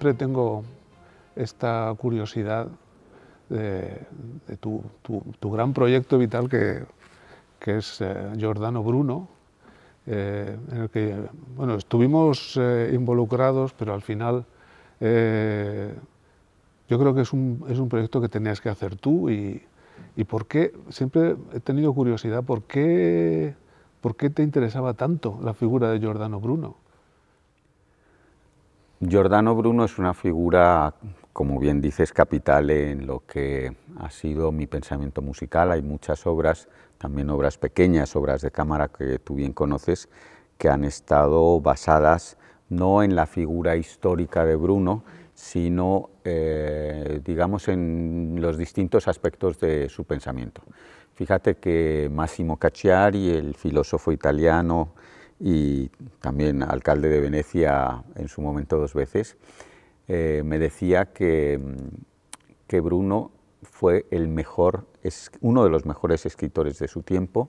siempre tengo esta curiosidad de, tu, gran proyecto vital que, es eh, Giordano Bruno, eh, en el que bueno, estuvimos eh, involucrados, pero al final yo creo que es un, proyecto que tenías que hacer tú y, y por qué, siempre he tenido curiosidad, ¿por ¿por qué te interesaba tanto la figura de Giordano Bruno? Giordano Bruno es una figura, como bien dices, capital en lo que ha sido mi pensamiento musical. Hay muchas obras, también obras pequeñas, obras de cámara que tú bien conoces, que han estado basadas no en la figura histórica de Bruno, sino, eh, digamos, en los distintos aspectos de su pensamiento. Fíjate que Massimo Cacciari, el filósofo italiano, y también alcalde de Venecia en su momento dos veces, eh, me decía que, mm, Bruno fue mejor, es uno de los mejores escritores de su tiempo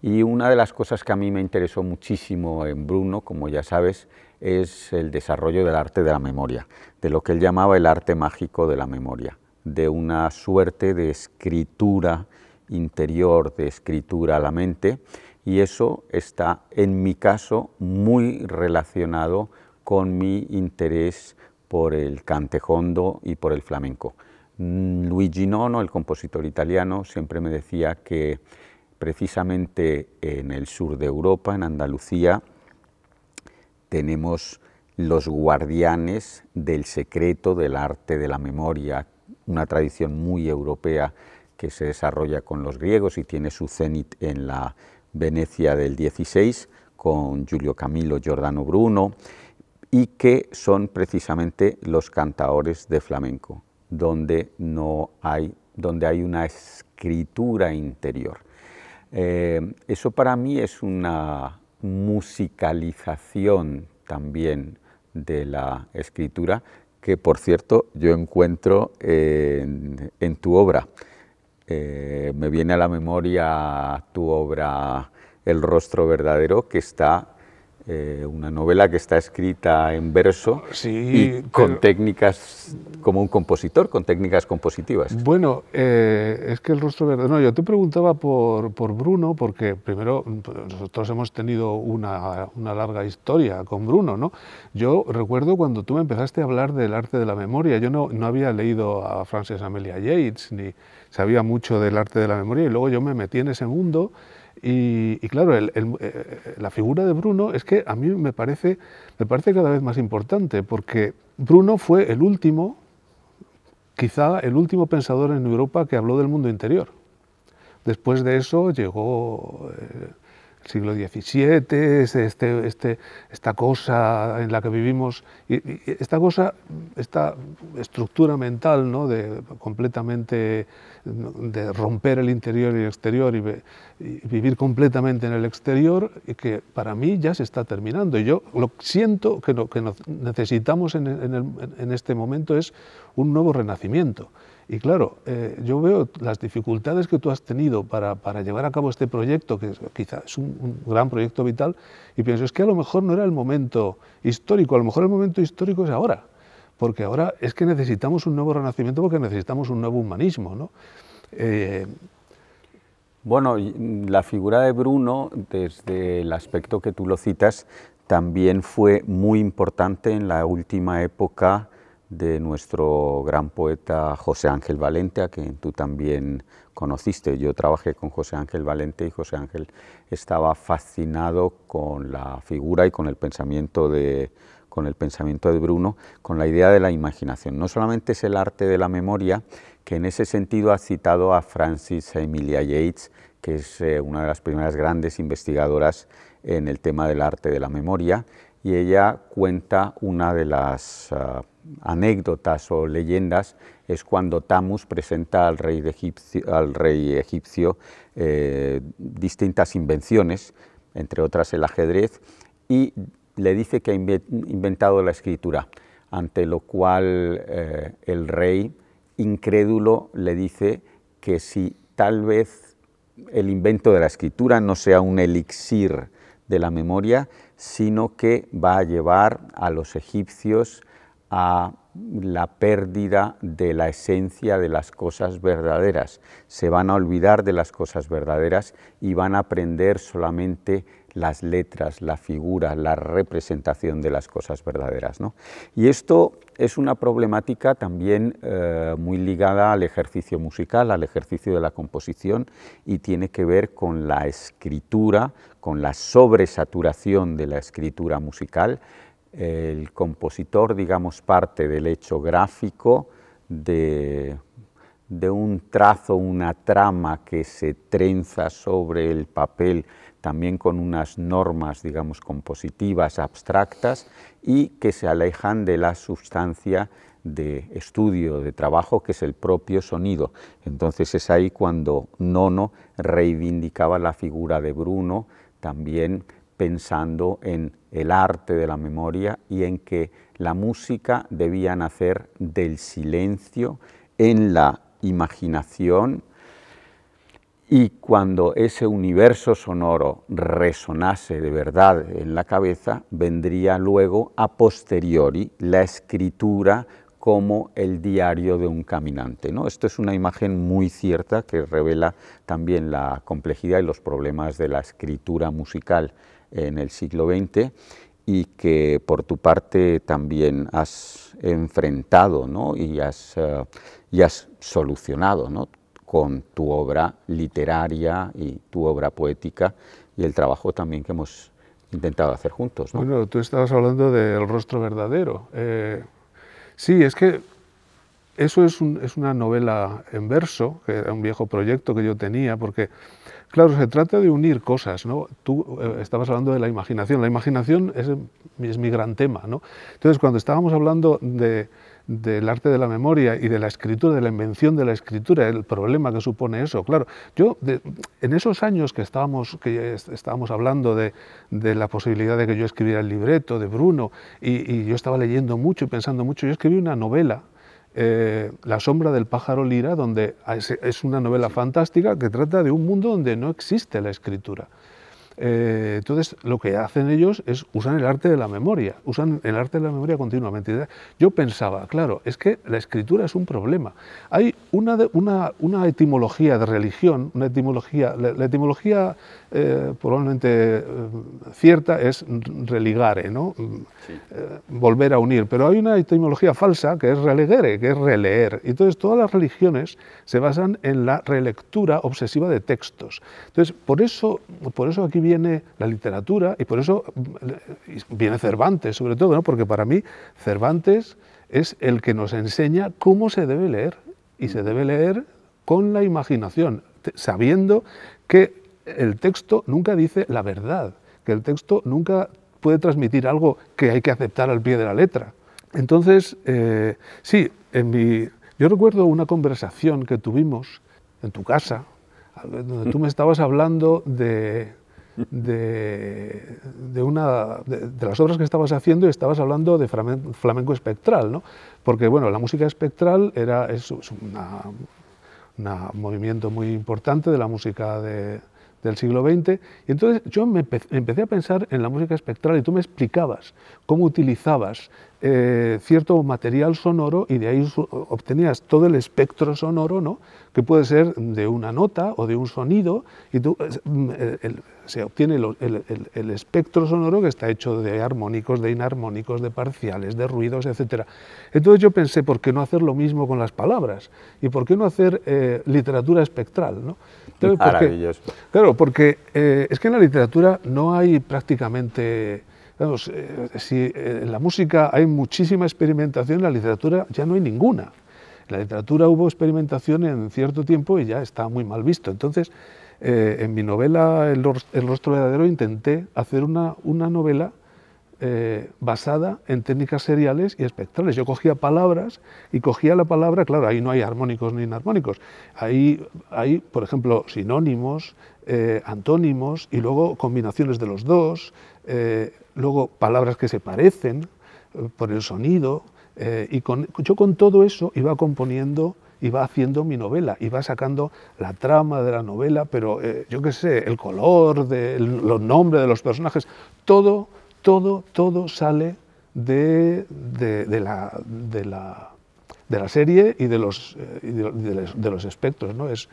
y una de las cosas que a mí me interesó muchísimo en Bruno, como ya sabes, es el desarrollo del arte de la memoria, de lo que él llamaba el arte mágico de la memoria, de una suerte de escritura interior, de escritura a la mente, y eso está, en mi caso, muy relacionado con mi interés por el cantejondo y por el flamenco. Mm, Luigi Nono, el compositor italiano, siempre me decía que precisamente en el sur de Europa, en Andalucía, tenemos los guardianes del secreto del arte de la memoria, una tradición muy europea que se desarrolla con los griegos y tiene su cenit en la Venecia del 16, con Giulio Camilo, Giordano Bruno, y que son precisamente los cantaores de flamenco, donde, no hay, donde hay una escritura interior. Eh, eso para mí es una musicalización también de la escritura, que por cierto yo encuentro en tu obra. Eh, me viene a la memoria tu obra El rostro verdadero, que está eh, una novela que está escrita en verso y con técnicas como un compositor, con técnicas compositivas. Bueno, eh, es que el rostro verdadero... No, yo te preguntaba por, Bruno, porque primero pues, nosotros hemos tenido una, larga historia con Bruno, ¿no? Yo recuerdo cuando tú me empezaste a hablar del arte de la memoria, yo no, no había leído a Frances Amelia Yates ni sabía mucho del arte de la memoria y luego yo me metí en ese mundo y, claro, eh, la figura de Bruno es que a mí me parece, me parece cada vez más importante porque Bruno fue el último, quizá el último pensador en Europa que habló del mundo interior. Después de eso llegó... Eh, siglo XVII, este, este, este, esta cosa en la que vivimos, y, esta cosa, esta estructura mental de completamente de romper el interior y el exterior y, vivir completamente en el exterior, y que para mí ya se está terminando. Y yo lo siento que lo que necesitamos en este momento es un nuevo renacimiento. Y claro, eh, yo veo las dificultades que tú has tenido para, llevar a cabo este proyecto, que quizás es un, gran proyecto vital, y pienso, es que a lo mejor no era el momento histórico, a lo mejor el momento histórico es ahora, porque ahora es que necesitamos un nuevo renacimiento, porque necesitamos un nuevo humanismo. Eh, bueno, la figura de Bruno, desde el aspecto que tú lo citas, también fue muy importante en la última época de nuestro gran poeta José Ángel Valente, a quien tú también conociste. Yo trabajé con José Ángel Valente y José Ángel estaba fascinado con la figura y con el pensamiento de, con el pensamiento de Bruno, con la idea de la imaginación. No solamente es el arte de la memoria, que en ese sentido ha citado a Francis Emilia Yates, que es eh, una de las primeras grandes investigadoras en el tema del arte de la memoria, y ella cuenta una de las... Ah, anécdotas o leyendas es cuando Tamus presenta al rey, egipcio, al rey egipcio eh, distintas invenciones, entre otras el ajedrez, y le dice que ha inventado la escritura, ante lo cual eh, el rey, incrédulo, le dice que si tal vez el invento de la escritura no sea un elixir de la memoria, sino que va a llevar a los egipcios a la pérdida de la esencia de las cosas verdaderas. Se van a olvidar de las cosas verdaderas y van a aprender solamente las letras, la figura, la representación de las cosas verdaderas. ¿no? Y esto es una problemática también eh, muy ligada al ejercicio musical, al ejercicio de la composición y tiene que ver con la escritura, con la sobresaturación de la escritura musical, el compositor, digamos, parte del hecho gráfico, de, un trazo, una trama que se trenza sobre el papel, también con unas normas, digamos, compositivas, abstractas, y que se alejan de la sustancia de estudio, de trabajo, que es el propio sonido. Entonces es ahí cuando Nono reivindicaba la figura de Bruno, también pensando en el arte de la memoria y en que la música debía nacer del silencio, en la imaginación, y cuando ese universo sonoro resonase de verdad en la cabeza, vendría luego a posteriori la escritura como el diario de un caminante. Esto es una imagen muy cierta que revela también la complejidad y los problemas de la escritura musical en el siglo XX y que por tu parte también has enfrentado y, has, eh, y, has, solucionado ¿no? con tu obra literaria y tu obra poética y el trabajo también que hemos intentado hacer juntos. Bueno, tú estabas hablando del rostro verdadero. Eh, sí, es que eso es, una novela en verso, que era un viejo proyecto que yo tenía, porque, claro, se trata de unir cosas, ¿no? Tú eh, estabas hablando de la imaginación, la imaginación es, mi gran tema, ¿no? Entonces, cuando estábamos hablando del arte de la memoria y de la escritura, de la invención de la escritura, el problema que supone eso. Claro, yo en esos años que estábamos, que estábamos hablando de, la posibilidad de que yo escribiera el libreto de Bruno y, y yo estaba leyendo mucho y pensando mucho, yo escribí una novela eh, la sombra del pájaro lira, donde es una novela fantástica que trata de un mundo donde no existe la escritura. Eh, entonces, lo que hacen ellos es usar el arte de la memoria, usan el arte de la memoria continuamente. Yo pensaba, claro, es que la escritura es un problema. Hay una, una, etimología de religión, una etimología, la etimología eh, probablemente eh, cierta es religare, ¿no? Eh, volver a unir. Pero hay una etimología falsa que es relegere, que es releer. Entonces todas las religiones se basan en la relectura obsesiva de textos. Entonces por eso, por eso aquí viene la literatura y por eso viene Cervantes, sobre todo, Porque para mí Cervantes es el que nos enseña cómo se debe leer y se debe leer con la imaginación, sabiendo que el texto nunca dice la verdad, que el texto nunca puede transmitir algo que hay que aceptar al pie de la letra. Entonces, eh, sí, en mi, yo recuerdo una conversación que tuvimos en tu casa, donde tú me estabas hablando de, de, una, de, las obras que estabas haciendo y estabas hablando de flamenco, espectral, ¿no? porque bueno, la música espectral era, es un movimiento muy importante de la música de, del siglo XX. Y entonces yo me empecé a pensar en la música espectral y tú me explicabas cómo utilizabas eh, cierto material sonoro y de ahí obtenías todo el espectro sonoro, ¿no? que puede ser de una nota o de un sonido, y eh, mm, eh, se obtiene el, espectro sonoro que está hecho de armónicos, de inarmónicos, de parciales, de ruidos, etc. Entonces yo pensé, ¿por qué no hacer lo mismo con las palabras? ¿Y por qué no hacer literatura espectral? ¿no? Claro, claro, porque eh, es que en la literatura no hay prácticamente... Eh, si eh, en la música hay muchísima experimentación, en la literatura ya no hay ninguna. En la literatura hubo experimentación en cierto tiempo y ya está muy mal visto. Entonces, en mi novela El, rostro verdadero intenté hacer una, una novela eh, basada en técnicas seriales y espectrales. Yo cogía palabras y cogía la palabra, claro, ahí no hay armónicos ni inarmónicos, ahí hay, por ejemplo, sinónimos, eh, antónimos y luego combinaciones de los dos, eh, luego palabras que se parecen por el sonido y con, yo con todo eso iba componiendo iba haciendo mi novela, iba sacando la trama de la novela, pero yo qué sé, el color, los nombres de los personajes, todo todo, sale de, la, serie y de los, eh, y los, espectros, ¿no? Es,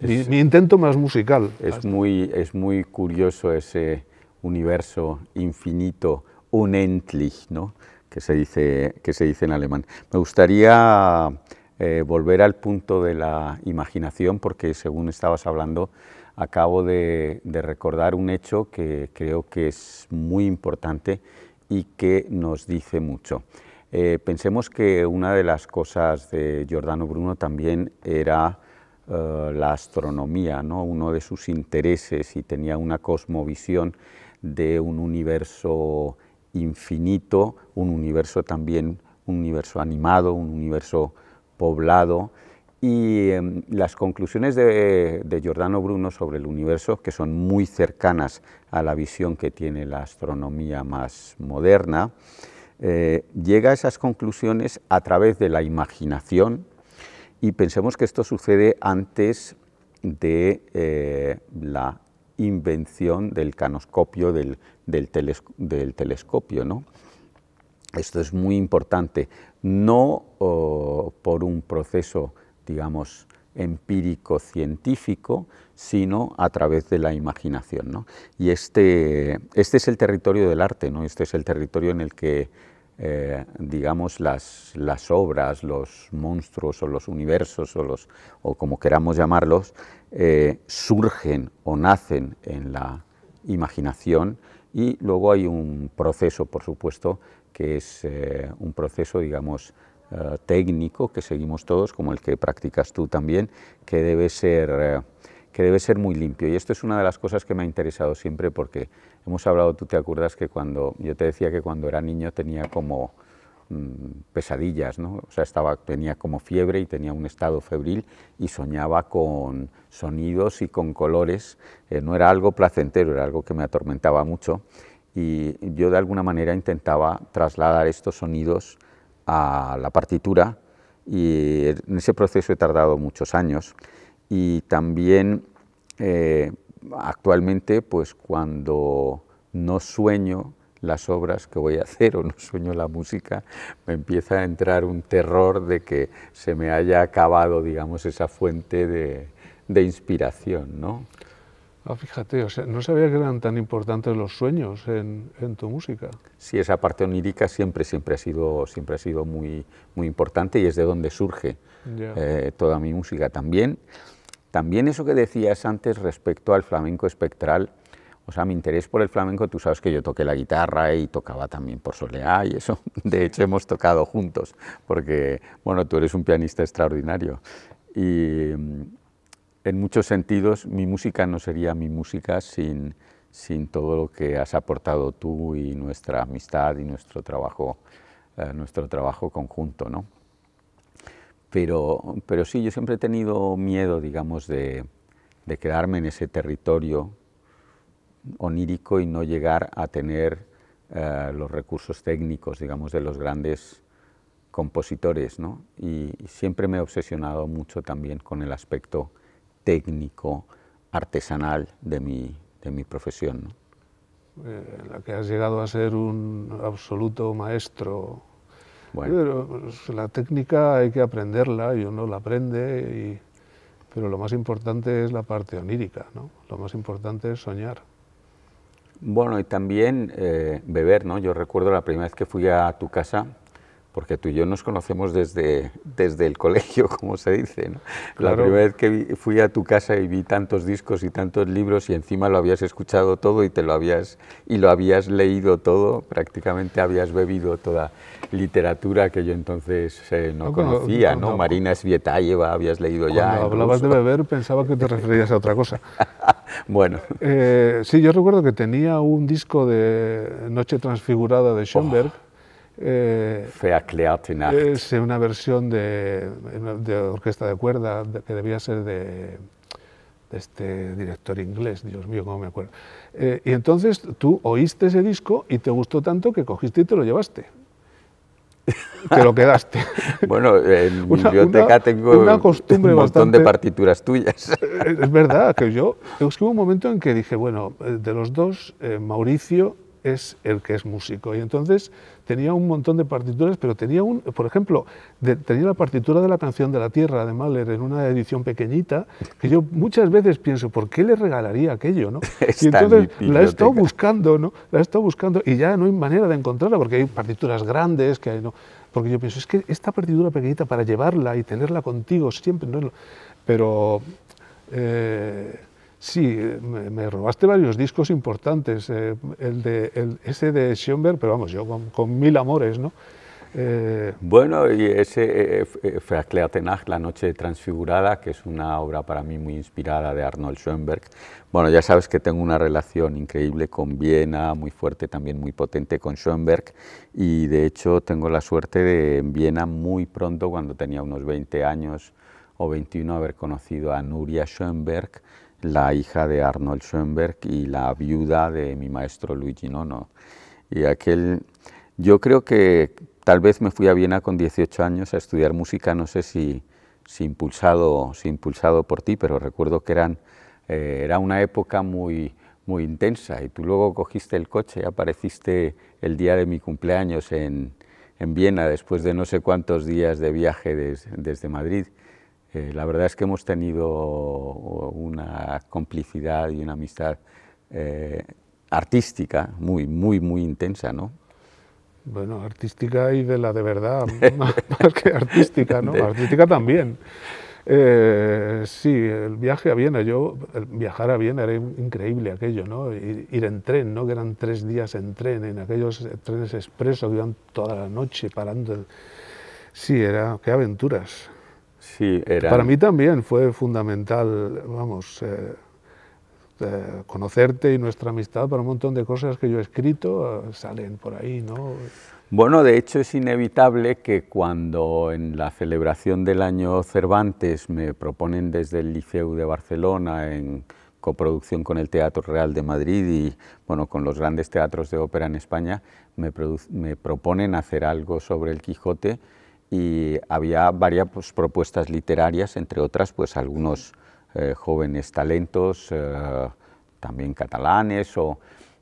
mi, intento más musical. Es muy, es muy curioso ese universo infinito, unendlich, ¿no? que, se dice, que se dice en alemán. Me gustaría eh, volver al punto de la imaginación, porque según estabas hablando, acabo de, recordar un hecho que creo que es muy importante y que nos dice mucho. Eh, pensemos que una de las cosas de Giordano Bruno también era eh, la astronomía, uno de sus intereses y tenía una cosmovisión de un universo infinito, un universo también, un universo animado, un universo poblado, y em, las conclusiones de, Giordano Bruno sobre el universo, que son muy cercanas a la visión que tiene la astronomía más moderna, eh, llega a esas conclusiones a través de la imaginación y pensemos que esto sucede antes de eh, la invención del canoscopio, del, telescopio. Esto es muy importante, no por un proceso digamos, empírico-científico, sino a través de la imaginación. Y este, este es el territorio del arte, ¿no? este es el territorio en el que, eh, digamos, las, obras, los monstruos o los universos, o, como queramos llamarlos, eh, surgen o nacen en la imaginación y luego hay un proceso, por supuesto, que es eh, un proceso, digamos, eh, técnico que seguimos todos, como el que practicas tú también, que debe ser... Eh, que debe ser muy limpio. Y esto es una de las cosas que me ha interesado siempre porque hemos hablado, tú te acuerdas que cuando yo te decía que cuando era niño tenía como mm, pesadillas, ¿no? o sea, estaba, tenía como fiebre y tenía un estado febril y soñaba con sonidos y con colores. Eh, no era algo placentero, era algo que me atormentaba mucho y yo de alguna manera intentaba trasladar estos sonidos a la partitura y en ese proceso he tardado muchos años y también eh, actualmente pues cuando no sueño las obras que voy a hacer o no sueño la música, me empieza a entrar un terror de que se me haya acabado, digamos, esa fuente de, de inspiración, ¿no? Ah, fíjate, o sea, no sabía que eran tan importantes los sueños en, tu música. Sí, esa parte onírica siempre, siempre ha sido, siempre ha sido muy, muy importante y es de donde surge eh, toda mi música. También, también eso que decías antes respecto al flamenco espectral, o sea, mi interés por el flamenco, tú sabes que yo toqué la guitarra y tocaba también por Soleá y eso, de hecho hemos tocado juntos, porque, bueno, tú eres un pianista extraordinario. Y, en muchos sentidos mi música no sería mi música sin, todo lo que has aportado tú y nuestra amistad y nuestro trabajo, eh, nuestro trabajo conjunto. Pero, sí, yo siempre he tenido miedo, digamos, de, quedarme en ese territorio onírico y no llegar a tener eh, los recursos técnicos, digamos, de los grandes compositores, y, siempre me he obsesionado mucho también con el aspecto técnico, artesanal de mi, profesión. en eh, la que has llegado a ser un absoluto maestro. Bueno. Pues, la técnica hay que aprenderla y uno la aprende, pero lo más importante es la parte onírica, ¿no? lo más importante es soñar. Bueno, y también eh, beber, ¿no? Yo recuerdo la primera vez que fui a tu casa, porque tú y yo nos conocemos desde, desde el colegio, como se dice. La primera vez que fui a tu casa y vi tantos discos y tantos libros y encima lo habías escuchado todo y te lo habías y lo habías leído todo, prácticamente habías bebido toda literatura que yo entonces eh, no, conocía, ¿no? Marina Svietayeva habías leído ya. Cuando hablabas de beber pensaba que te referías a otra cosa. bueno. Eh, sí, yo recuerdo que tenía un disco de Noche Transfigurada de Schoenberg. Eh, es una versión de, orquesta de cuerda que debía ser de, este director inglés, Dios mío, cómo me acuerdo. Eh, y entonces tú oíste ese disco y te gustó tanto que cogiste y te lo llevaste. Te lo quedaste. bueno, en biblioteca tengo un montón de partituras tuyas. es verdad que yo. Es que hubo un momento en que dije, bueno, eh, de los dos, eh, Mauricio es el que es músico. Y entonces tenía un montón de partituras, pero tenía un, por ejemplo, tenía la partitura de la canción de la Tierra de Mahler en una edición pequeñita, que yo muchas veces pienso, ¿por qué le regalaría aquello? ¿no? y entonces la he estado buscando, ¿no? La he estado buscando y ya no hay manera de encontrarla, porque hay partituras grandes que hay, ¿no? Porque yo pienso, es que esta partitura pequeñita para llevarla y tenerla contigo siempre, ¿no? Pero... Eh, Sí, eh, me, robaste varios discos importantes, eh, el de, ese de Schoenberg, pero vamos, yo con, mil amores, ¿no? Eh, bueno, y ese Verklärenach, Cleatenach, La noche transfigurada, que es una obra para mí muy inspirada de Arnold Schoenberg. Bueno, ya sabes que tengo una relación increíble con Viena, muy fuerte, también muy potente con Schoenberg, y de hecho tengo la suerte de en Viena muy pronto, cuando tenía unos 20 años o 21, haber conocido a Nuria Schoenberg, la hija de Arnold Schoenberg y la viuda de mi maestro Luigi Nono. Y aquel, yo creo que tal vez me fui a Viena con 18 años a estudiar música, no sé si, impulsado, impulsado por ti, pero recuerdo que eran, eh, era una época muy, muy intensa y tú luego cogiste el coche y apareciste el día de mi cumpleaños en, en Viena después de no sé cuántos días de viaje desde Madrid. Eh, la verdad es que hemos tenido complicidad y una amistad eh, artística muy, muy, muy intensa, ¿no? Bueno, artística y de la de verdad, más, que artística, ¿no? Artística también. si eh, sí, el viaje a Viena, yo, viajar a Viena era increíble aquello, ¿no? Ir, en tren, ¿no? Que eran tres días en tren, en aquellos trenes expresos que iban toda la noche parando. Sí, era, qué aventuras. Para mí también fue fundamental, vamos, eh, eh, conocerte y nuestra amistad para un montón de cosas que yo he escrito eh, salen por ahí, ¿no? Bueno, de hecho es inevitable que cuando en la celebración del año Cervantes me proponen desde el Liceu de Barcelona en coproducción con el Teatro Real de Madrid y bueno, con los grandes teatros de ópera en España, me proponen hacer algo sobre el Quijote y había varias pues, propuestas literarias, entre otras pues algunos eh, jóvenes talentos, eh, también catalanes, o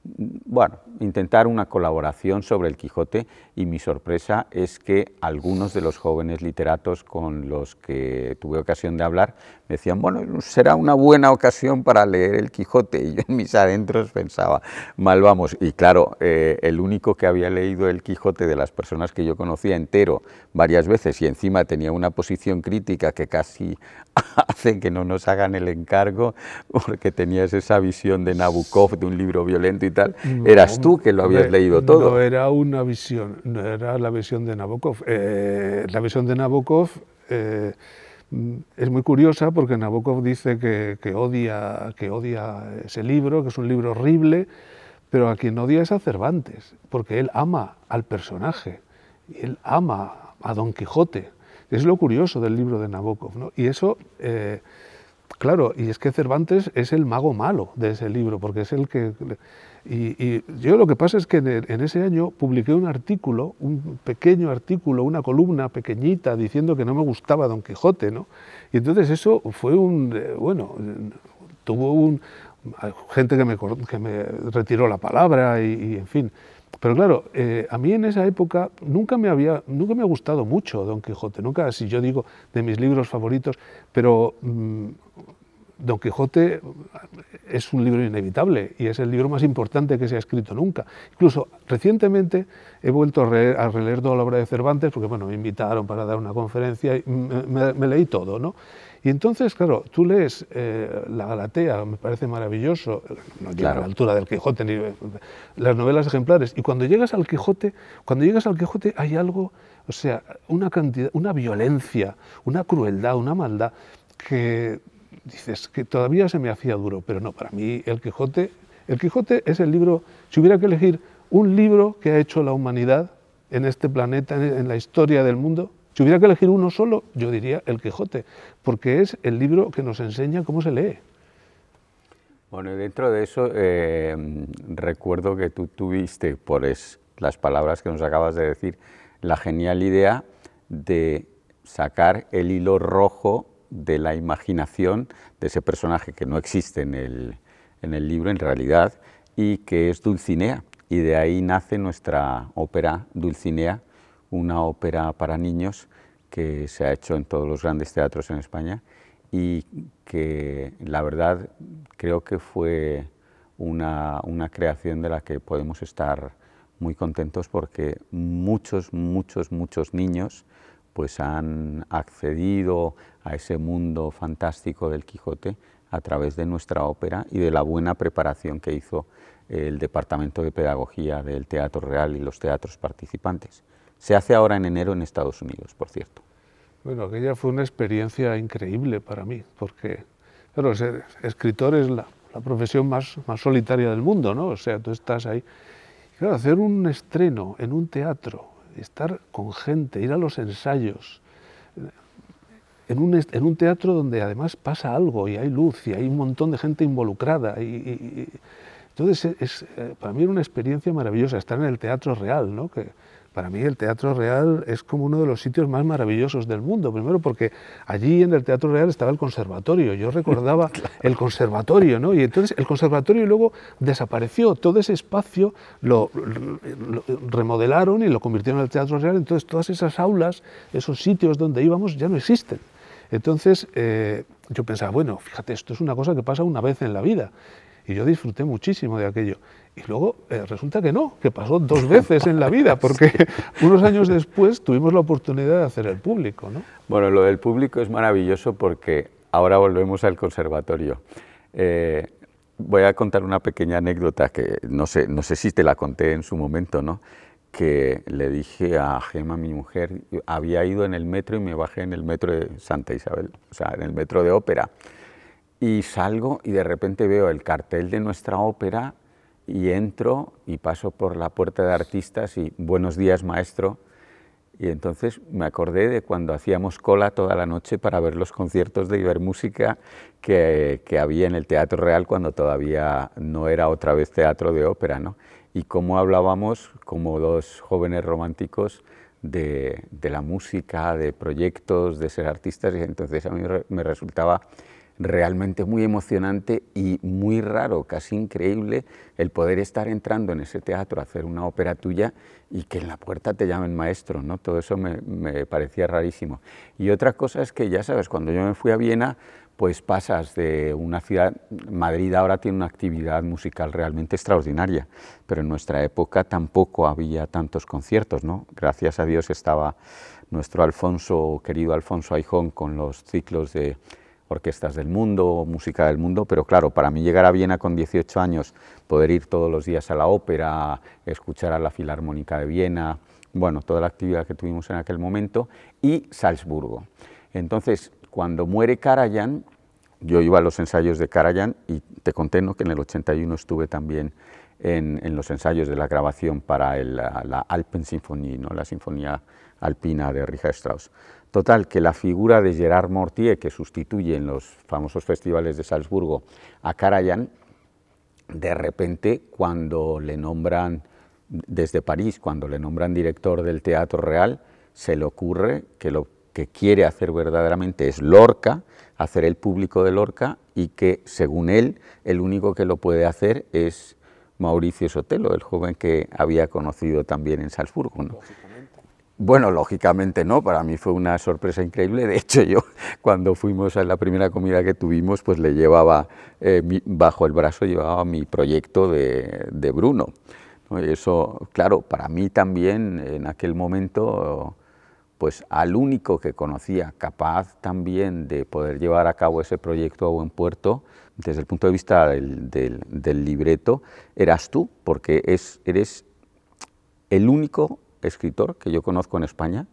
bueno, intentar una colaboración sobre el Quijote y mi sorpresa es que algunos de los jóvenes literatos con los que tuve ocasión de hablar me decían, bueno, será una buena ocasión para leer El Quijote, y yo en mis adentros pensaba, mal vamos, y claro, eh, el único que había leído El Quijote de las personas que yo conocía entero varias veces, y encima tenía una posición crítica que casi hace que no nos hagan el encargo, porque tenías esa visión de Nabokov, de un libro violento y tal, eras tú que lo habías leído todo. No era una visión, no era la visión de Nabokov, eh, la visión de Nabokov... Eh, Mm, es muy curiosa porque Nabokov dice que, odia, que odia ese libro, que es un libro horrible, pero a quien odia es a Cervantes, porque él ama al personaje, y él ama a Don Quijote. Es lo curioso del libro de Nabokov. ¿no? Y eso, eh, claro, y es que Cervantes es el mago malo de ese libro, porque es el que y, yo lo que pasa es que en, ese año publiqué un artículo, un pequeño artículo, una columna pequeñita diciendo que no me gustaba Don Quijote, ¿no? Y entonces eso fue un, eh, bueno, tuvo un, gente que me, que me retiró la palabra y, en fin. Pero claro, eh, a mí en esa época nunca me había, nunca me ha gustado mucho Don Quijote, nunca, si yo digo, de mis libros favoritos, pero mm, Don Quijote es un libro inevitable y es el libro más importante que se ha escrito nunca. Incluso recientemente he vuelto a, releer toda la obra de Cervantes porque bueno, me invitaron para dar una conferencia y me, leí todo. ¿no? Y entonces, claro, tú lees eh, La Galatea, me parece maravilloso, no llega a la altura del Quijote, ni las novelas ejemplares, y cuando llegas al Quijote, cuando llegas al Quijote hay algo, o sea, una cantidad, una violencia, una crueldad, una maldad que dices que todavía se me hacía duro, pero no, para mí el Quijote, el Quijote es el libro, si hubiera que elegir un libro que ha hecho la humanidad en este planeta, en la historia del mundo, si hubiera que elegir uno solo, yo diría el Quijote, porque es el libro que nos enseña cómo se lee. Bueno, y dentro de eso, eh, recuerdo que tú tuviste, por las palabras que nos acabas de decir, la genial idea de sacar el hilo rojo de la imaginación de ese personaje que no existe en el, libro en realidad y que es Dulcinea. Y de ahí nace nuestra ópera Dulcinea, una ópera para niños que se ha hecho en todos los grandes teatros en España y que la verdad creo que fue una, creación de la que podemos estar muy contentos porque muchos, muchos, muchos niños pues han accedido a ese mundo fantástico del Quijote a través de nuestra ópera y de la buena preparación que hizo el Departamento de Pedagogía del Teatro Real y los teatros participantes. Se hace ahora en enero en Estados Unidos, por cierto. Bueno, aquella fue una experiencia increíble para mí, porque claro, ser escritor es la, profesión más, solitaria del mundo, ¿no? O sea, tú estás ahí. claro, hacer un estreno en un teatro estar con gente, ir a los ensayos, en un, teatro donde además pasa algo y hay luz y hay un montón de gente involucrada. Y, entonces, es, eh, para mí era una experiencia maravillosa estar en el teatro real, ¿no? Para mí el Teatro Real es como uno de los sitios más maravillosos del mundo. Primero porque allí en el Teatro Real estaba el conservatorio. Yo recordaba el conservatorio, ¿no? Y entonces el conservatorio luego desapareció. Todo ese espacio lo, remodelaron y lo convirtieron en el Teatro Real. Entonces todas esas aulas, esos sitios donde íbamos ya no existen. Entonces eh, yo pensaba, bueno, fíjate, esto es una cosa que pasa una vez en la vida. Y yo disfruté muchísimo de aquello. Y luego eh, resulta que no, que pasó dos veces en la vida, porque unos años después tuvimos la oportunidad de hacer el público. ¿no? Bueno, lo del público es maravilloso porque ahora volvemos al conservatorio. Eh, voy a contar una pequeña anécdota que no sé, no sé si te la conté en su momento, ¿no? que le dije a Gemma, mi mujer, había ido en el metro y me bajé en el metro de Santa Isabel, o sea, en el metro de ópera. Y salgo y de repente veo el cartel de nuestra ópera y entro y paso por la puerta de artistas y buenos días maestro. Y entonces me acordé de cuando hacíamos cola toda la noche para ver los conciertos de Ibermúsica que, que había en el Teatro Real cuando todavía no era otra vez teatro de ópera, ¿no? Y cómo hablábamos como dos jóvenes románticos de, de la música, de proyectos, de ser artistas, y entonces a mí me resultaba realmente muy emocionante y muy raro, casi increíble, el poder estar entrando en ese teatro, hacer una ópera tuya y que en la puerta te llamen maestro, ¿no? Todo eso me, parecía rarísimo. Y otra cosa es que, ya sabes, cuando yo me fui a Viena, pues pasas de una ciudad, Madrid ahora tiene una actividad musical realmente extraordinaria, pero en nuestra época tampoco había tantos conciertos, ¿no? Gracias a Dios estaba nuestro Alfonso, querido Alfonso Aijón, con los ciclos de orquestas del mundo, música del mundo, pero claro, para mí llegar a Viena con 18 años, poder ir todos los días a la ópera, escuchar a la Filarmónica de Viena, bueno, toda la actividad que tuvimos en aquel momento, y Salzburgo. Entonces, cuando muere Karajan, yo iba a los ensayos de Karajan y te conté que en el 81 estuve también en, los ensayos de la grabación para la, Alpen Sinfonía, ¿no? la Sinfonía Alpina de Richard Strauss. Total, que la figura de Gerard Mortier, que sustituye en los famosos festivales de Salzburgo a Karajan, de repente cuando le nombran desde París, cuando le nombran director del Teatro Real, se le ocurre que lo que quiere hacer verdaderamente es Lorca, hacer el público de Lorca y que, según él, el único que lo puede hacer es Mauricio Sotelo, el joven que había conocido también en Salzburgo. Bueno, lógicamente no, para mí fue una sorpresa increíble. De hecho, yo cuando fuimos a la primera comida que tuvimos, pues le llevaba eh, bajo el brazo, llevaba mi proyecto de, Bruno. Y eso, claro, para mí también en aquel momento, pues al único que conocía capaz también de poder llevar a cabo ese proyecto a buen puerto, desde el punto de vista del, libreto, eras tú, porque es, eres el único escritor que yo conozco en España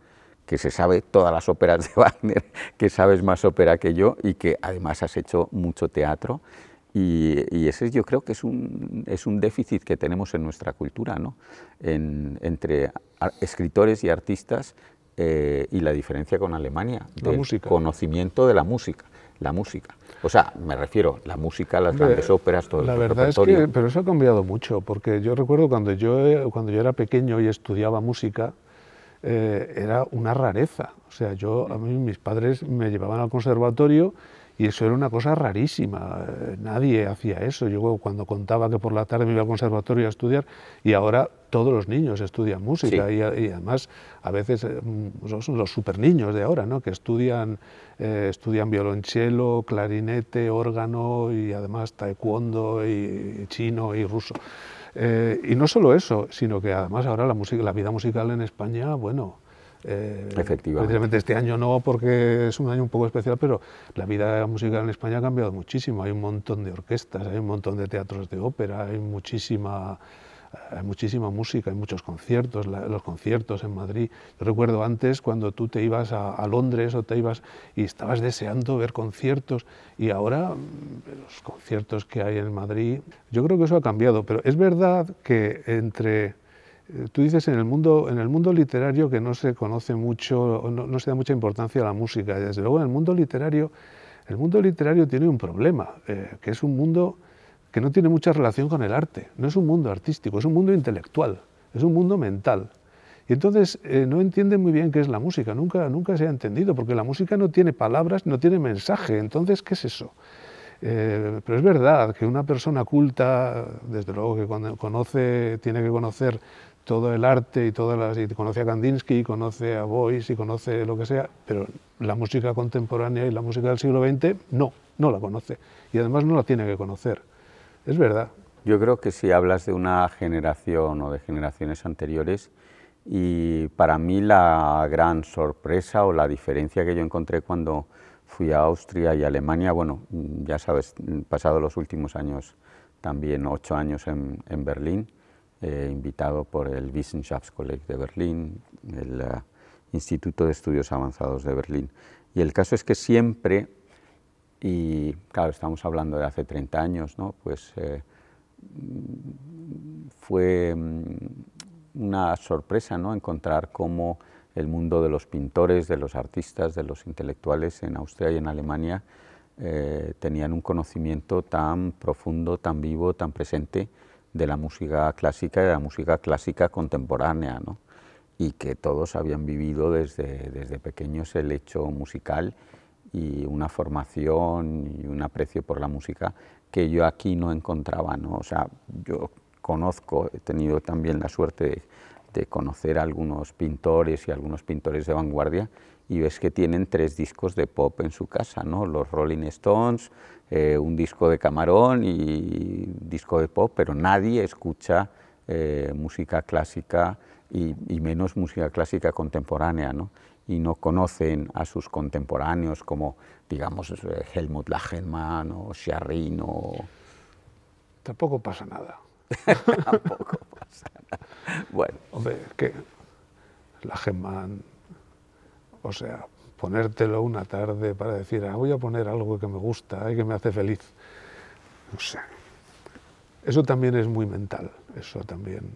que se sabe todas las óperas de Wagner, que sabes más ópera que yo y que además has hecho mucho teatro. Y, y, ese yo creo que es un, es un déficit que tenemos en nuestra cultura, ¿no? entre escritores y artistas eh, y la diferencia con Alemania, del conocimiento de la música la música. O sea, me refiero, la música, las grandes óperas, todo La el verdad pero eso ha cambiado mucho, porque yo recuerdo cuando yo, cuando yo era pequeño y estudiaba música, eh, era una rareza. O sea, yo, a mí mis padres me llevaban al conservatorio y eso era una cosa rarísima, eh, nadie hacía eso. Yo cuando contaba que por la tarde me iba al conservatorio a estudiar y ahora todos los niños estudian música y, además a veces eh, mm, son los super niños de ahora, ¿no? que estudian, eh, estudian violonchelo, clarinete, órgano y además taekwondo y chino y ruso. y no solo eso, sino que además ahora la, música, la vida musical en España, bueno, eh, Efectivamente. este año no, porque es un año un poco especial, pero la vida musical en España ha cambiado muchísimo. Hay un montón de orquestas, hay un montón de teatros de ópera, hay muchísima eh, muchísima música, hay muchos conciertos, los conciertos en Madrid. Yo recuerdo antes cuando tú te ibas a, a, Londres o te ibas y estabas deseando ver conciertos y ahora mm, los conciertos que hay en Madrid, yo creo que eso ha cambiado, pero es verdad que entre eh, tú dices en el mundo, en el mundo literario que no se conoce mucho, no, se da mucha importancia a la música. Desde luego en el mundo literario, el mundo literario tiene un problema, eh, que es un mundo que no tiene mucha relación con el arte. No es un mundo artístico, es un mundo intelectual, es un mundo mental. Y entonces eh, no entiende muy bien qué es la música, nunca, nunca se ha entendido, porque la música no tiene palabras, no tiene mensaje. Entonces, ¿qué es eso? pero es verdad que una persona culta, desde luego que conoce, tiene que conocer todo el arte y todas conoce a Kandinsky, conoce a Boyce y conoce lo que sea, pero la música contemporánea y la música del siglo XX no, no la conoce. Y además no la tiene que conocer. Es verdad. Yo creo que si hablas de una generación o de generaciones anteriores, y para mí la gran sorpresa o la diferencia que yo encontré cuando fui a Austria y Alemania, bueno, ya sabes, pasado los últimos años, también ocho años en Berlín, eh, invitado por el Wissenschaftskolleg de Berlín, el eh, Instituto de Estudios Avanzados de Berlín. Y el caso es que siempre, y claro, estamos hablando de hace 30 años, pues eh, fue mm, una sorpresa encontrar cómo el mundo de los pintores, de los artistas, de los intelectuales en Austria y en Alemania tenían un conocimiento tan profundo, tan vivo, tan presente, de la música clásica y de la música clásica contemporánea, ¿no? y que todos habían vivido desde, pequeños el hecho musical y una formación y un aprecio por la música que yo aquí no encontraba. O sea, yo conozco, he tenido también la suerte de, de conocer a algunos pintores y algunos pintores de vanguardia y ves que tienen tres discos de pop en su casa, ¿no? los Rolling Stones, eh, un disco de Camarón y disco de pop, pero nadie escucha eh, música clásica y, menos música clásica contemporánea. ¿no? y no conocen a sus contemporáneos como, digamos, Helmut Lachenmann o Sharrino Tampoco pasa nada. Tampoco pasa nada. Bueno. Hombre, que o sea, ponértelo una tarde para decir, ah, voy a poner algo que me gusta y que me hace feliz. No sé. eso también es muy mental, eso también,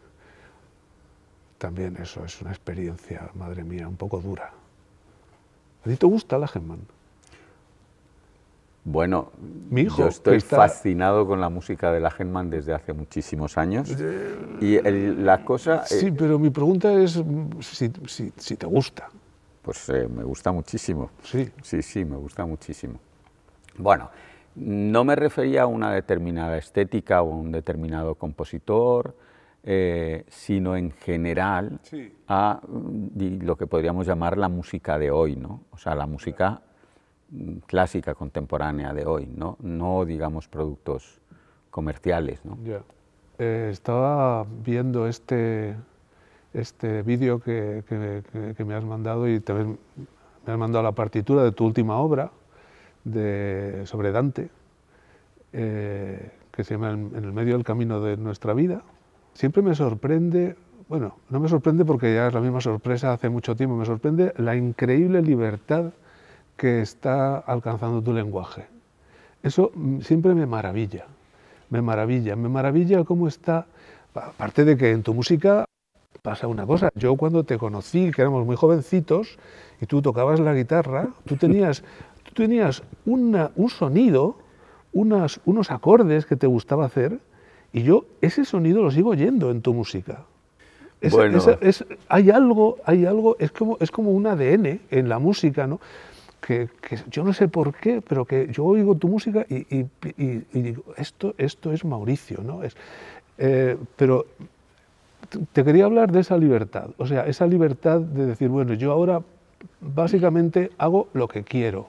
también eso es una experiencia, madre mía, un poco dura. ¿A ti te gusta la Gemman? Bueno, yo estoy fascinado con la música de la Genman desde hace muchísimos años. y la cosa... Sí, eh, pero mi pregunta es si te gusta. Pues eh, me gusta muchísimo. Sí. Sí, sí, me gusta muchísimo. Bueno, no me refería a una determinada estética o a un determinado compositor, eh, sino en general a mm, lo que podríamos llamar la música de hoy, ¿no? O sea, la música mm, clásica contemporánea de hoy, ¿no? No, digamos, productos comerciales, ¿no? Eh, estaba viendo este, este vídeo que, me has mandado y también me has mandado la partitura de tu última obra de, sobre Dante, eh, que se llama En el medio del camino de nuestra vida. Siempre me sorprende, bueno, no me sorprende porque ya es la misma sorpresa hace mucho tiempo, me sorprende la increíble libertad que está alcanzando tu lenguaje. Eso mm, siempre me maravilla, me maravilla, me maravilla cómo está, aparte de que en tu música pasa una cosa. Yo cuando te conocí, que éramos muy jovencitos, y tú tocabas la guitarra, tú tenías, tú tenías un sonido, unas, unos acordes que te gustaba hacer, y yo ese sonido lo sigo oyendo en tu música. bueno. hay algo, hay algo, es como, es como un ADN en la música, ¿no? Que, yo no sé por qué, pero que yo oigo tu música y, digo, esto, esto es Mauricio, ¿no? Es, eh, pero te quería hablar de esa libertad, o sea, esa libertad de decir, bueno, yo ahora básicamente hago lo que quiero,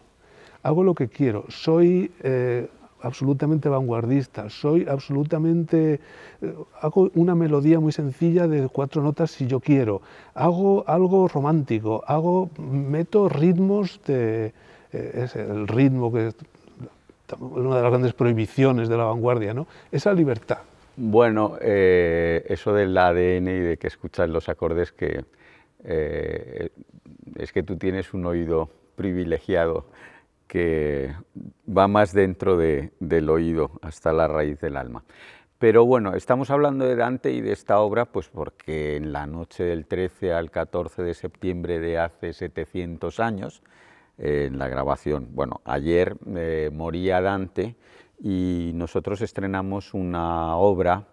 hago lo que quiero, soy eh, absolutamente vanguardista, soy absolutamente, eh, hago una melodía muy sencilla de cuatro notas si yo quiero, hago algo romántico, hago, meto ritmos de, eh, es el ritmo que es una de las grandes prohibiciones de la vanguardia, ¿no? Esa libertad. Bueno, eh, eso del ADN y de que escuchas los acordes, que eh, es que tú tienes un oído privilegiado que va más dentro del oído hasta la raíz del alma. Pero bueno, estamos hablando de Dante y de esta obra, pues porque en la noche del 13 al 14 de septiembre de hace 700 años, eh, en la grabación, bueno, ayer moría Dante y nosotros estrenamos una obra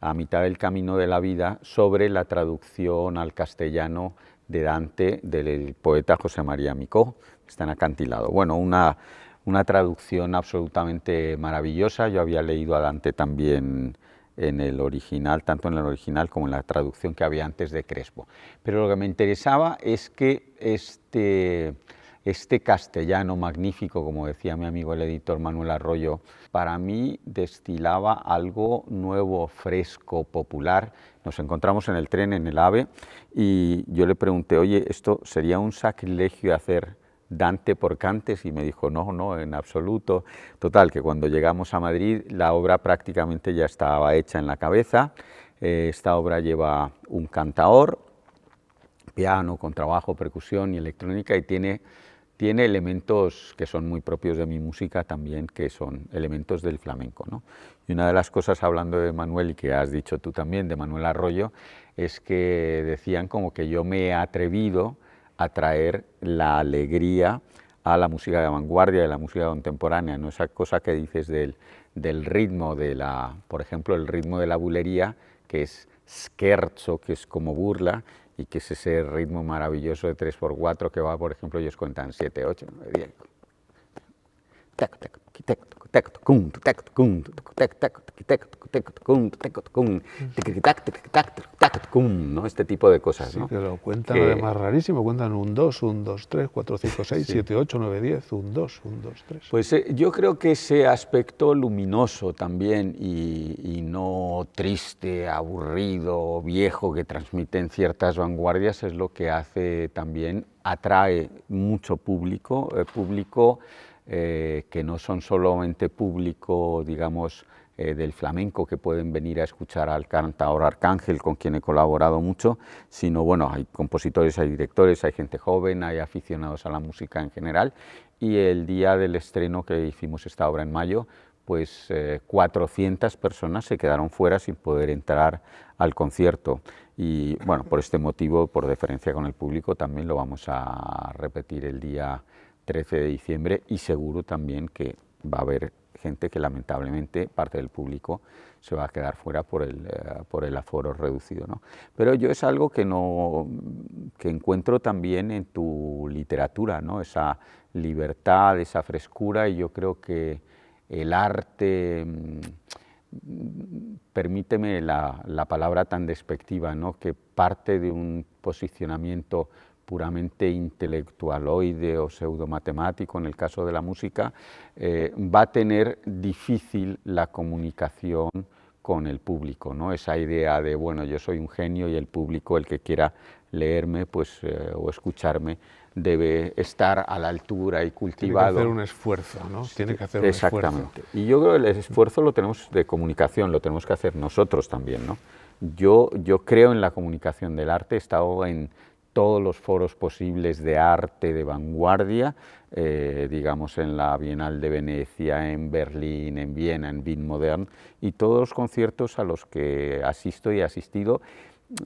a mitad del camino de la vida sobre la traducción al castellano de Dante del poeta José María Micó, que está en acantilado. Bueno, una, una traducción absolutamente maravillosa. Yo había leído a Dante también en el original, tanto en el original como en la traducción que había antes de Crespo. Pero lo que me interesaba es que este, este castellano magnífico, como decía mi amigo el editor Manuel Arroyo, para mí destilaba algo nuevo, fresco, popular. Nos encontramos en el tren, en el AVE, y yo le pregunté, oye, ¿esto sería un sacrilegio hacer Dante por Cantes y me dijo, no, no, en absoluto. Total, que cuando llegamos a Madrid la obra prácticamente ya estaba hecha en la cabeza. Eh, esta obra lleva un cantaor, piano, contrabajo, percusión y electrónica y tiene tiene elementos que son muy propios de mi música también, que son elementos del flamenco. Y una de las cosas, hablando de Manuel, y que has dicho tú también, de Manuel Arroyo, es que decían como que yo me he atrevido a traer la alegría a la música de vanguardia, de la música contemporánea, ¿no? esa cosa que dices del, ritmo, de la, por ejemplo, el ritmo de la bulería, que es scherzo, que es como burla, y que es ese ritmo maravilloso de 3x4 que va, por ejemplo, ellos cuentan 7, 8, 9, 10. Tac, tac, tac. ¿no? Este tipo de cosas, ¿no? Sí, pero cuentan que... además rarísimo, cuentan un 2, un 2, 3, 4, 5, 6, 7, 8, 9, 10, un 2, un 2, 3. Pues eh, yo creo que ese aspecto luminoso también y, y no triste, aburrido, viejo que transmiten ciertas vanguardias es lo que hace también, atrae mucho público, eh, público eh, que no son solamente público, digamos, eh, del flamenco, que pueden venir a escuchar al cantador Arcángel, con quien he colaborado mucho, sino, bueno, hay compositores, hay directores, hay gente joven, hay aficionados a la música en general, y el día del estreno que hicimos esta obra en mayo, pues 400 eh, personas se quedaron fuera sin poder entrar al concierto. Y bueno, por este motivo, por deferencia con el público, también lo vamos a repetir el día 13 de diciembre y seguro también que va a haber gente que lamentablemente parte del público se va a quedar fuera por el, eh, aforo reducido. ¿no? Pero yo es algo que, que encuentro también en tu literatura, esa libertad, esa frescura y yo creo que el arte, mm, permíteme la, palabra tan despectiva, que parte de un posicionamiento puramente intelectualoide o pseudo-matemático, en el caso de la música, eh, va a tener difícil la comunicación con el público, ¿no? Esa idea de, bueno, yo soy un genio y el público, el que quiera leerme pues, eh, o escucharme, debe estar a la altura y cultivado. Tiene que hacer un esfuerzo, ¿no? Tiene que hacer un exactamente. Y yo creo que el esfuerzo lo tenemos de comunicación, lo tenemos que hacer nosotros también, ¿no? Yo, yo creo en la comunicación del arte, he estado en todos los foros posibles de arte de vanguardia, eh, digamos en la Bienal de Venecia, en Berlín, en Viena, en Wien Modern, y todos los conciertos a los que asisto y he asistido,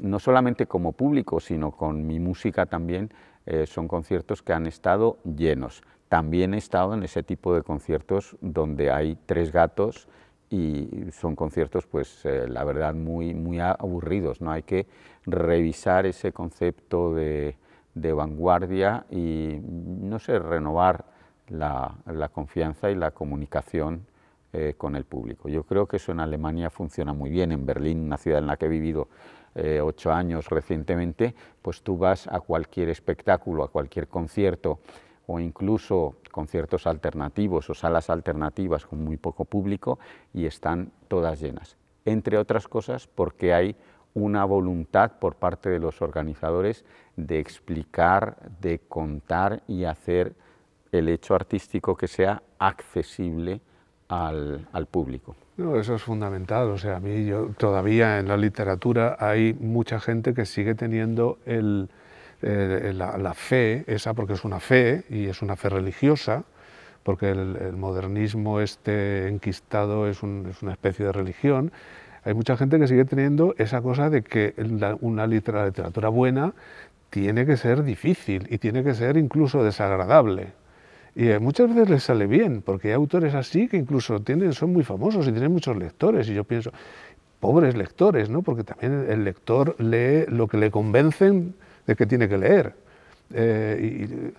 no solamente como público, sino con mi música también, eh, son conciertos que han estado llenos. También he estado en ese tipo de conciertos donde hay tres gatos, y son conciertos, pues eh, la verdad, muy, aburridos. ¿no? Hay que revisar ese concepto de, vanguardia y, no sé, renovar la, confianza y la comunicación eh, con el público. Yo creo que eso en Alemania funciona muy bien. En Berlín, una ciudad en la que he vivido eh, ocho años recientemente, pues tú vas a cualquier espectáculo, a cualquier concierto o incluso conciertos alternativos o salas alternativas con muy poco público y están todas llenas. Entre otras cosas porque hay una voluntad por parte de los organizadores de explicar, de contar y hacer el hecho artístico que sea accesible al, público. eso es fundamental. O sea, a mí yo, todavía en la literatura hay mucha gente que sigue teniendo el, eh, la, fe, esa porque es una fe y es una fe religiosa, porque el, modernismo este enquistado es, una especie de religión, hay mucha gente que sigue teniendo esa cosa de que una literatura, buena tiene que ser difícil y tiene que ser incluso desagradable. Y eh, muchas veces les sale bien, porque hay autores así que incluso tienen, son muy famosos y tienen muchos lectores. Y yo pienso, pobres lectores, ¿no? porque también el lector lee lo que le convencen de que tiene que leer. Eh, y,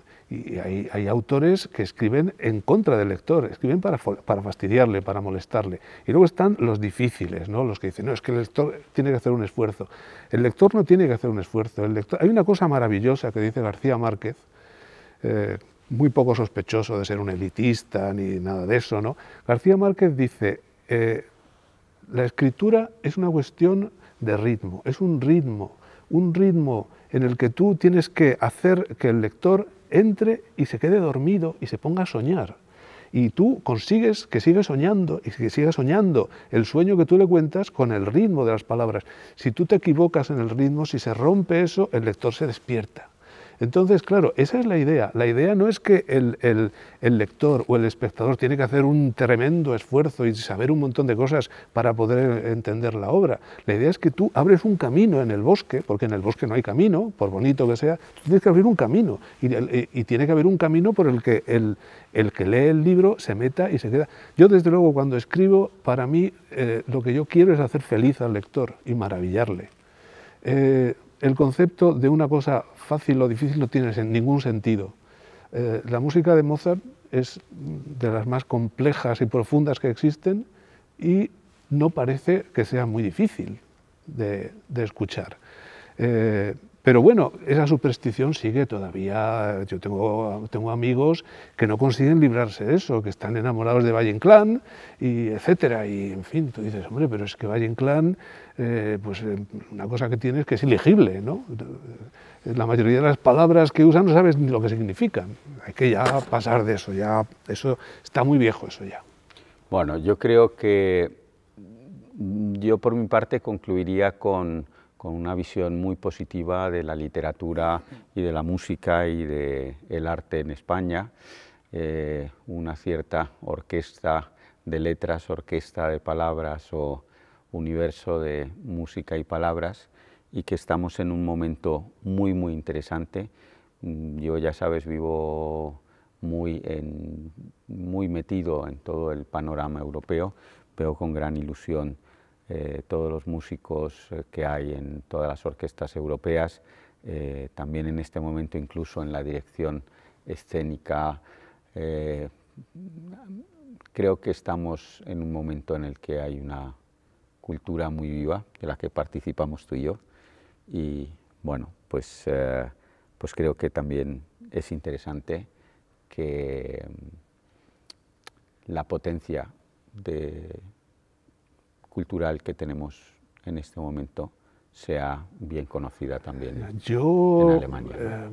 hay, autores que escriben en contra del lector, escriben para, fastidiarle, para molestarle. Y luego están los difíciles, ¿no? los que dicen, no, es que el lector tiene que hacer un esfuerzo. El lector no tiene que hacer un esfuerzo. El lector... Hay una cosa maravillosa que dice García Márquez, eh, muy poco sospechoso de ser un elitista ni nada de eso. ¿no? García Márquez dice, eh, la escritura es una cuestión de ritmo, es un ritmo, un ritmo en el que tú tienes que hacer que el lector entre y se quede dormido y se ponga a soñar. Y tú consigues que siga soñando y que siga soñando el sueño que tú le cuentas con el ritmo de las palabras. Si tú te equivocas en el ritmo, si se rompe eso, el lector se despierta. Entonces, claro, esa es la idea. La idea no es que el, lector o el espectador tiene que hacer un tremendo esfuerzo y saber un montón de cosas para poder entender la obra. La idea es que tú abres un camino en el bosque, porque en el bosque no hay camino, por bonito que sea, tienes que abrir un camino y, tiene que haber un camino por el que el, que lee el libro se meta y se queda. Yo, desde luego, cuando escribo, para mí eh, lo que yo quiero es hacer feliz al lector y maravillarle. Eh, el concepto de una cosa fácil o difícil no tiene ningún sentido. Eh, la música de Mozart es de las más complejas y profundas que existen y no parece que sea muy difícil de, escuchar. Eh, pero bueno, esa superstición sigue todavía. Yo tengo, tengo amigos que no consiguen librarse de eso, que están enamorados de Valle Inclán, y etcétera. Y en fin, tú dices, hombre, pero es que Valle Inclán, eh, pues eh, una cosa que tiene es que es ilegible, ¿no? La mayoría de las palabras que usan no sabes ni lo que significan. Hay que ya pasar de eso, ya eso está muy viejo eso ya. Bueno, yo creo que yo por mi parte concluiría con con una visión muy positiva de la literatura y de la música y del arte en España, eh, una cierta orquesta de letras, orquesta de palabras o universo de música y palabras y que estamos en un momento muy, muy interesante. Mm, yo ya sabes, vivo muy, muy metido en todo el panorama europeo, pero con gran ilusión eh, todos los músicos eh, que hay en todas las orquestas europeas, eh, también en este momento incluso en la dirección escénica. creo que estamos en un momento en el que hay una cultura muy viva de la que participamos tú y yo y bueno, pues, pues creo que también es interesante que mm, la potencia de cultural que tenemos en este momento sea bien conocida también eh, Yo, en Alemania. Eh,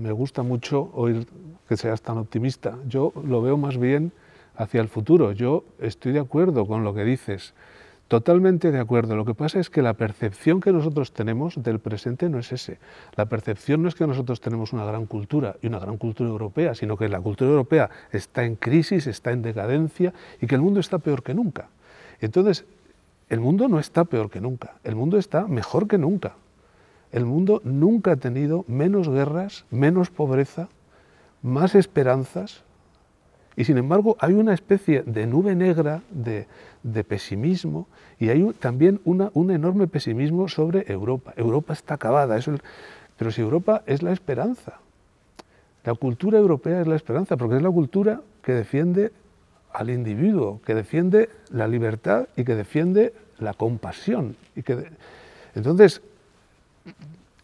me gusta mucho oír que seas tan optimista. Yo lo veo más bien hacia el futuro. Yo estoy de acuerdo con lo que dices, totalmente de acuerdo. Lo que pasa es que la percepción que nosotros tenemos del presente no es ese. La percepción no es que nosotros tenemos una gran cultura y una gran cultura europea, sino que la cultura europea está en crisis, está en decadencia y que el mundo está peor que nunca. Entonces, el mundo no está peor que nunca, el mundo está mejor que nunca. El mundo nunca ha tenido menos guerras, menos pobreza, más esperanzas. Y sin embargo hay una especie de nube negra de, pesimismo y hay también una, un enorme pesimismo sobre Europa. Europa está acabada, pero si Europa es la esperanza, la cultura europea es la esperanza, porque es la cultura que defiende al individuo, que defiende la libertad y que defiende la compasión. Y que Entonces,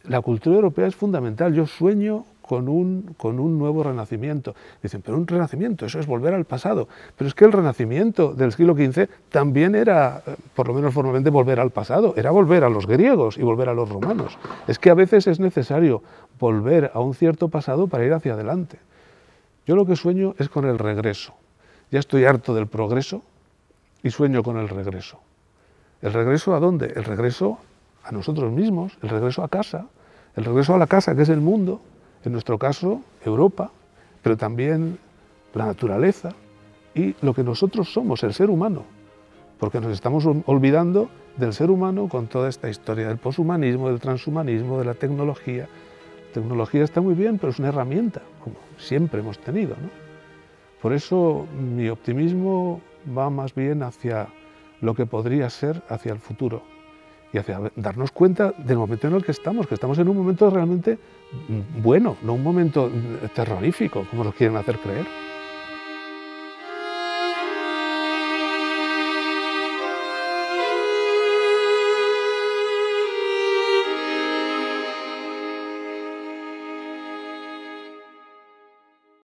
la cultura europea es fundamental. Yo sueño con un, con un nuevo renacimiento. Dicen, pero un renacimiento, eso es volver al pasado. Pero es que el renacimiento del siglo XV también era, por lo menos formalmente, volver al pasado. Era volver a los griegos y volver a los romanos. Es que a veces es necesario volver a un cierto pasado para ir hacia adelante. Yo lo que sueño es con el regreso. Ya estoy harto del progreso y sueño con el regreso. ¿El regreso a dónde? El regreso a nosotros mismos, el regreso a casa, el regreso a la casa que es el mundo, en nuestro caso Europa, pero también la naturaleza y lo que nosotros somos, el ser humano, porque nos estamos olvidando del ser humano con toda esta historia del poshumanismo, del transhumanismo, de la tecnología. La tecnología está muy bien, pero es una herramienta, como siempre hemos tenido. ¿no? Por eso mi optimismo va más bien hacia lo que podría ser hacia el futuro y hacia darnos cuenta del momento en el que estamos, que estamos en un momento realmente mm, bueno, no un momento mm, terrorífico, como nos quieren hacer creer.